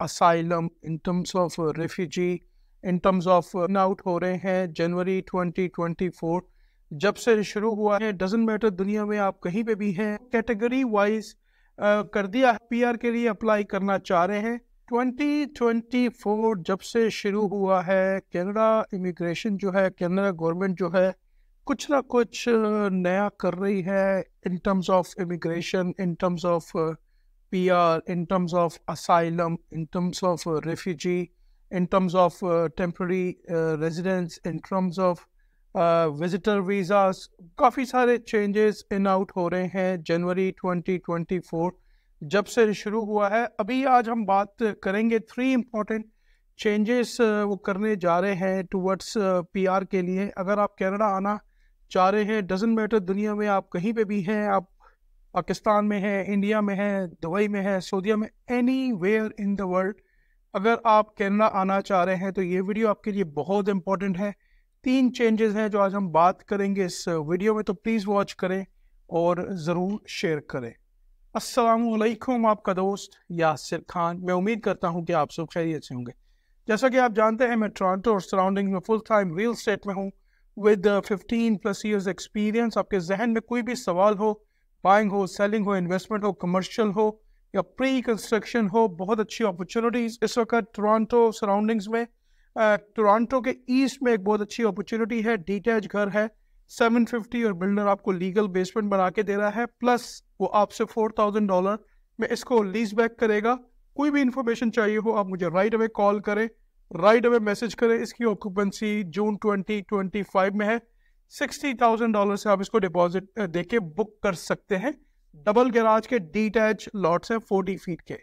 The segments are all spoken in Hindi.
asylum, in terms of uh, refugee, in terms of out हो रहे हैं जनवरी 2024 जब से शुरू हुआ है डजेंट मैटर दुनिया में आप कहीं पे भी हैं कैटेगरी वाइज uh, कर दिया पी के लिए अप्लाई करना चाह रहे हैं 2024 जब से शुरू हुआ है कनाडा इमिग्रेशन जो है कनाडा गवर्नमेंट जो है कुछ ना कुछ uh, नया कर रही है in terms of immigration in terms of PR, in terms of asylum, in terms of uh, refugee, in terms of uh, temporary uh, residence, in terms of uh, visitor visas, काफ़ी सारे changes in out हो रहे हैं January 2024 जब से शुरू हुआ है अभी आज हम बात करेंगे थ्री इम्पॉर्टेंट चेंजेस वो करने जा रहे हैं टूवर्ड्स पीआर के लिए अगर आप कनाडा आना चाह रहे हैं डजेंट मैटर दुनिया में आप कहीं पे भी हैं आप पाकिस्तान में है इंडिया में है दुबई में है सऊदीया में anywhere in the world अगर आप कैनेडा आना चाह रहे हैं तो ये वीडियो आपके लिए बहुत इंपॉर्टेंट है तीन चेंजेस हैं जो आज हम बात करेंगे इस वीडियो में तो प्लीज़ वॉच करें और ज़रूर शेयर करें असलकुम आपका दोस्त यासिर खान मैं उम्मीद करता हूँ कि आप सब खैरियत से होंगे जैसा कि आप जानते हैं मैं ट्रांटो और सराउंडिंग में फुल टाइम रियल स्टेट में हूँ with fifteen plus years experience आपके जहन में कोई भी सवाल हो बाइंग हो सेलिंग हो इन्वेस्टमेंट हो कमर्शियल हो या प्री कंस्ट्रक्शन हो बहुत अच्छी अपॉर्चुनिटीज इस वक्त टोरंटो सराउंडिंग्स में टोरंटो के ईस्ट में एक बहुत अच्छी अपॉर्चुनिटी है डिटैच घर है 750 और बिल्डर आपको लीगल बेसमेंट बना के दे रहा है प्लस वो आपसे 4000 डॉलर में इसको लीज बैक करेगा कोई भी इन्फॉर्मेशन चाहिए हो आप मुझे राइट अवे कॉल करें राइट अवे मैसेज करें इसकी ऑक्यूपेंसी जून 2025 में है सिक्सटी थाउजेंड डॉलर से आप इसको डिपॉजिट देके बुक कर सकते हैं डबल गैराज के डिटैच लॉट्स हैं फोर्टी फीट के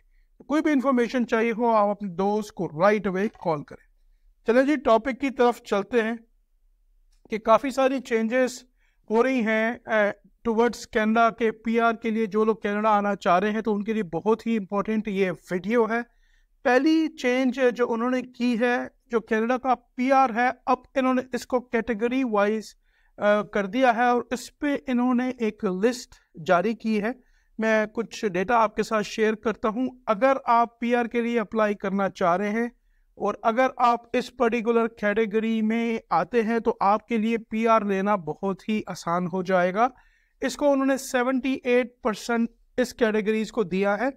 कोई भी इंफॉर्मेशन चाहिए हो आप अपने दोस्त को राइट अवे कॉल करें चले जी टॉपिक की तरफ चलते हैं कि काफ़ी सारी चेंजेस हो रही हैं टुवर्ड्स कैनेडा के पीआर के लिए जो लोग कैनेडा आना चाह रहे हैं तो उनके लिए बहुत ही इम्पोर्टेंट ये वीडियो है पहली चेंज जो उन्होंने की है जो कैनेडा का पीआर है अब इन्होंने इसको कैटेगरी वाइज कर दिया है और इस पर इन्होंने एक लिस्ट जारी की है मैं कुछ डेटा आपके साथ शेयर करता हूं अगर आप पीआर के लिए अप्लाई करना चाह रहे हैं और अगर आप इस पर्टिकुलर कैटेगरी में आते हैं तो आपके लिए पीआर लेना बहुत ही आसान हो जाएगा इसको उन्होंने 78 परसेंट इस कैटेगरीज को दिया है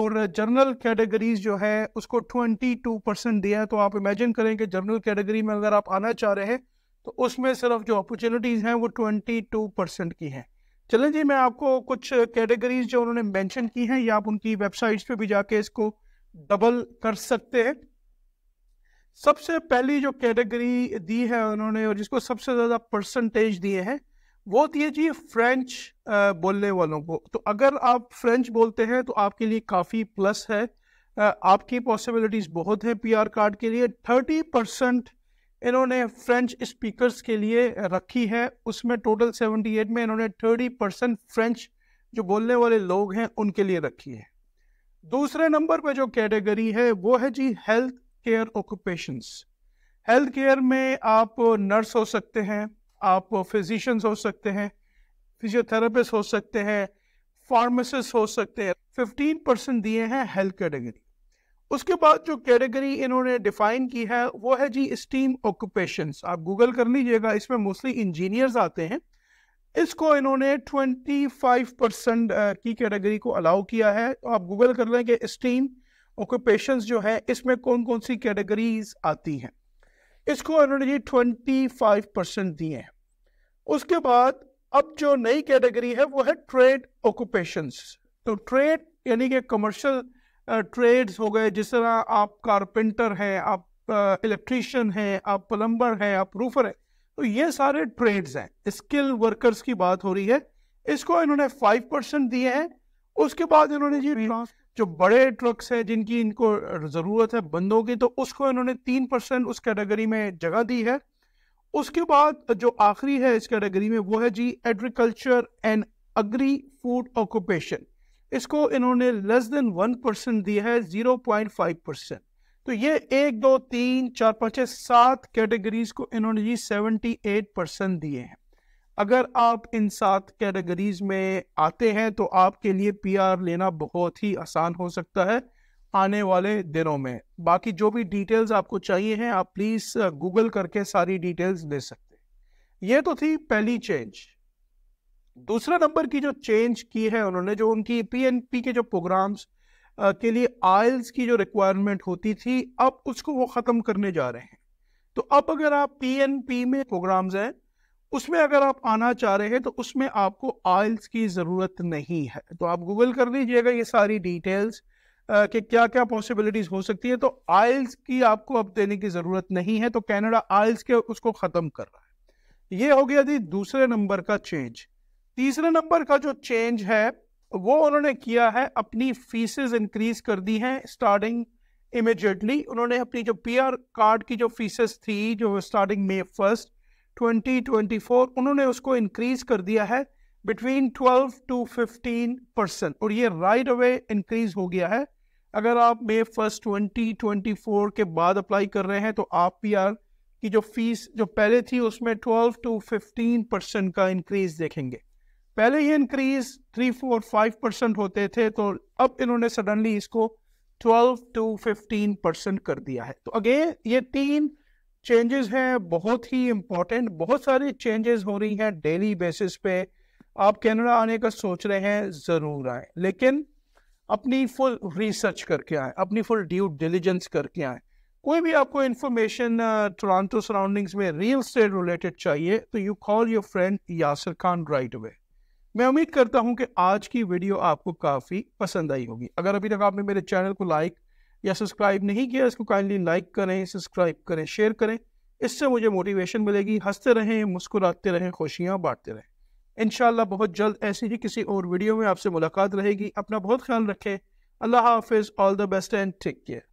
और जनरल कैटेगरीज जो है उसको 22 परसेंट दिया है तो आप इमेजिन करें कि जनरल कैटेगरी में अगर आप आना चाह रहे हैं तो उसमें सिर्फ जो अपॉर्चुनिटीज़ हैं वो ट्वेंटी टू परसेंट की हैं चलें जी मैं आपको कुछ कैटेगरीज जो उन्होंने मेंशन की हैं या आप उनकी वेबसाइट्स पे भी जाके इसको डबल कर सकते हैं सबसे पहली जो कैटेगरी दी है उन्होंने और जिसको सबसे ज़्यादा परसेंटेज दिए हैं वो दिए जी फ्रेंच बोलने वालों को तो अगर आप फ्रेंच बोलते हैं तो आपके लिए काफ़ी प्लस है आपकी पॉसिबिलिटीज़ बहुत हैं पीआर कार्ड के लिए थर्टी परसेंट इन्होंने फ्रेंच स्पीकर्स के लिए रखी है उसमें टोटल 78 में इन्होंने 30 परसेंट फ्रेंच जो बोलने वाले लोग हैं उनके लिए रखी है दूसरे नंबर पे जो कैटेगरी है वो है जी health care occupations health care में आप नर्स हो सकते हैं आप फिजिशंस हो सकते हैं फिजियोथेरापिस्ट हो सकते हैं फार्मासिस्ट हो सकते हैं 15 परसेंट दिए हैं हेल्थ कैटेगरी उसके बाद जो कैटेगरी इन्होंने डिफाइन की है वो है जी स्टीम ऑक्यूपेशन आप गूगल कर लीजिएगा इसमें मोस्टली इंजीनियर्स आते हैं इसको इन्होंने 25 परसेंट की कैटेगरी को अलाउ किया है तो आप गूगल कर लें कि स्टीम ऑक्यूपेशन जो है इसमें कौन कौन सी कैटेगरीज आती हैं इसको इन्होंने जी 25 परसेंट दिए हैं उसके बाद अब जो नई कैटेगरी है वो है ट्रेड ऑक्यूपेशन तो ट्रेड यानी कि कमर्शल ट्रेड्स हो गए जिस तरह आप कारपेंटर हैं आप इलेक्ट्रिशियन हैं आप प्लम्बर हैं आप रूफर हैं तो ये सारे ट्रेड्स हैं स्किल वर्कर्स की बात हो रही है इसको इन्होंने फाइव परसेंट दिए हैं उसके बाद इन्होंने जी जो बड़े ट्रक्स हैं जिनकी इनको ज़रूरत है बंदों की तो उसको इन्होंने तीन परसेंट उस कैटेगरी में जगह दी है उसके बाद जो आखिरी है इस कैटेगरी में वो है जी agriculture and agri food occupation इसको इन्होंने लेस देन वन परसेंट दिया है जीरो पॉइंट फाइव परसेंट तो ये एक दो तीन चार पाँच सात कैटेगरीज को इन्होंने जी सेवेंटी एट परसेंट दिए हैं अगर आप इन सात कैटेगरीज में आते हैं तो आपके लिए पीआर लेना बहुत ही आसान हो सकता है आने वाले दिनों में बाकी जो भी डिटेल्स आपको चाहिए हैं आप प्लीज़ गूगल uh, करके सारी डिटेल्स ले सकते हैं ये तो थी पहली चेंज दूसरा नंबर की जो चेंज की है उन्होंने जो उनकी पीएनपी के जो प्रोग्राम्स के लिए आयल्स की जो रिक्वायरमेंट होती थी अब उसको वो ख़त्म करने जा रहे हैं तो अब अगर आप पीएनपी में प्रोग्राम्स हैं उसमें अगर आप आना चाह रहे हैं तो उसमें आपको आयल्स की ज़रूरत नहीं है तो आप गूगल कर लीजिएगा ये सारी डिटेल्स कि क्या क्या पॉसिबिलिटीज़ हो सकती है तो आयल्स की आपको अब देने की ज़रूरत नहीं है तो कैनेडा आयल्स के उसको ख़त्म कर रहा है ये हो गया जी दूसरे नंबर का चेंज तीसरे नंबर का जो चेंज है वो उन्होंने किया है अपनी फीसेस इंक्रीज कर दी हैं स्टार्टिंग इमिजिएटली उन्होंने अपनी जो पी कार्ड की जो फीसेस थी जो स्टार्टिंग मे फर्स्ट 2024 उन्होंने उसको इंक्रीज कर दिया है बिटवीन 12 टू 15 परसेंट और ये राइट अवे इंक्रीज हो गया है अगर आप मे फर्स्ट 2024 के बाद अप्लाई कर रहे हैं तो आप पी आर की जो फीस जो पहले थी उसमें 12 टू 15 परसेंट का इंक्रीज देखेंगे पहले ये increase three four five percent होते थे तो अब इन्होंने सडनली इसको ट्वेल्व टू फिफ्टीन परसेंट कर दिया है तो अगेन ये तीन चेंजेस हैं बहुत ही इम्पोर्टेंट बहुत सारी चेंजेस हो रही हैं डेली बेसिस पे आप कैनेडा आने का सोच रहे हैं ज़रूर आए लेकिन अपनी फुल रिसर्च करके आए अपनी फुल ड्यू डिलीजेंस करके आए कोई भी आपको इन्फॉर्मेशन टोरंटो सराउंडिंग्स में रियल स्टेट रिलेटेड चाहिए तो you call your friend Yasir Khan right away मैं उम्मीद करता हूं कि आज की वीडियो आपको काफ़ी पसंद आई होगी अगर अभी तक आपने मेरे चैनल को लाइक या सब्सक्राइब नहीं किया इसको काइंडली लाइक करें सब्सक्राइब करें शेयर करें इससे मुझे मोटिवेशन मिलेगी हंसते रहें मुस्कुराते रहें खुशियाँ बांटते रहें इन बहुत जल्द ऐसी ही किसी और वीडियो में आपसे मुलाकात रहेगी अपना बहुत ख्याल रखें अल्लाह हाफिज़ all the best and take care